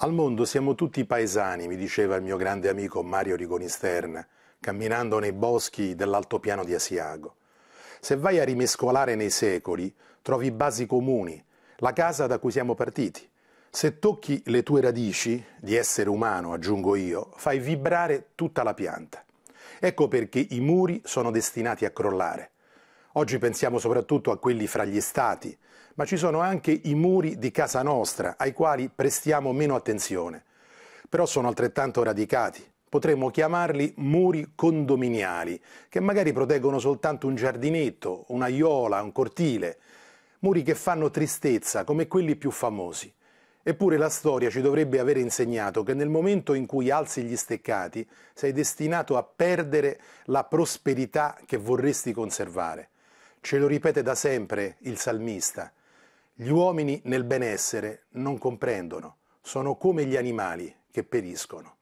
Al mondo siamo tutti paesani, mi diceva il mio grande amico Mario Rigoni Stern, camminando nei boschi dell'altopiano di Asiago. Se vai a rimescolare nei secoli, trovi basi comuni, la casa da cui siamo partiti. Se tocchi le tue radici, di essere umano aggiungo io, fai vibrare tutta la pianta. Ecco perché i muri sono destinati a crollare. Oggi pensiamo soprattutto a quelli fra gli stati, ma ci sono anche i muri di casa nostra ai quali prestiamo meno attenzione. Però sono altrettanto radicati. Potremmo chiamarli muri condominiali, che magari proteggono soltanto un giardinetto, una un'aiola, un cortile. Muri che fanno tristezza, come quelli più famosi. Eppure la storia ci dovrebbe aver insegnato che nel momento in cui alzi gli steccati sei destinato a perdere la prosperità che vorresti conservare. Ce lo ripete da sempre il salmista. Gli uomini nel benessere non comprendono, sono come gli animali che periscono.